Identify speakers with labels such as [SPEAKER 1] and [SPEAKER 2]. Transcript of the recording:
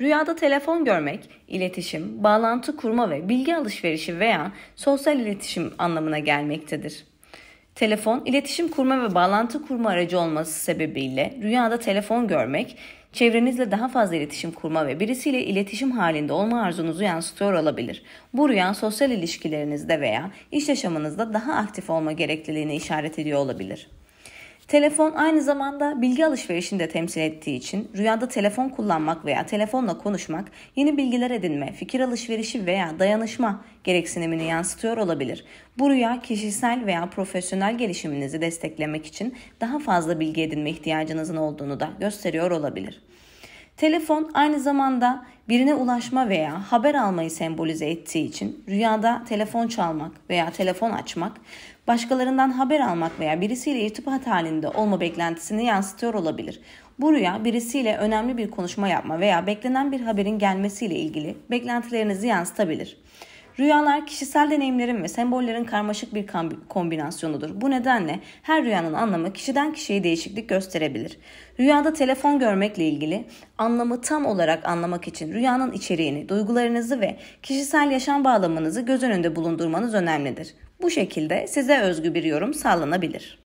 [SPEAKER 1] Rüyada telefon görmek, iletişim, bağlantı kurma ve bilgi alışverişi veya sosyal iletişim anlamına gelmektedir. Telefon, iletişim kurma ve bağlantı kurma aracı olması sebebiyle rüyada telefon görmek, çevrenizle daha fazla iletişim kurma ve birisiyle iletişim halinde olma arzunuzu yansıtıyor olabilir. Bu rüya sosyal ilişkilerinizde veya iş yaşamınızda daha aktif olma gerekliliğini işaret ediyor olabilir. Telefon aynı zamanda bilgi alışverişini de temsil ettiği için rüyada telefon kullanmak veya telefonla konuşmak yeni bilgiler edinme, fikir alışverişi veya dayanışma gereksinimini yansıtıyor olabilir. Bu rüya kişisel veya profesyonel gelişiminizi desteklemek için daha fazla bilgi edinme ihtiyacınızın olduğunu da gösteriyor olabilir. Telefon aynı zamanda birine ulaşma veya haber almayı sembolize ettiği için rüyada telefon çalmak veya telefon açmak, başkalarından haber almak veya birisiyle irtibat halinde olma beklentisini yansıtıyor olabilir. Bu rüya birisiyle önemli bir konuşma yapma veya beklenen bir haberin gelmesiyle ilgili beklentilerinizi yansıtabilir. Rüyalar kişisel deneyimlerin ve sembollerin karmaşık bir kombinasyonudur. Bu nedenle her rüyanın anlamı kişiden kişiye değişiklik gösterebilir. Rüyada telefon görmekle ilgili anlamı tam olarak anlamak için rüyanın içeriğini, duygularınızı ve kişisel yaşam bağlamınızı göz önünde bulundurmanız önemlidir. Bu şekilde size özgü bir yorum sağlanabilir.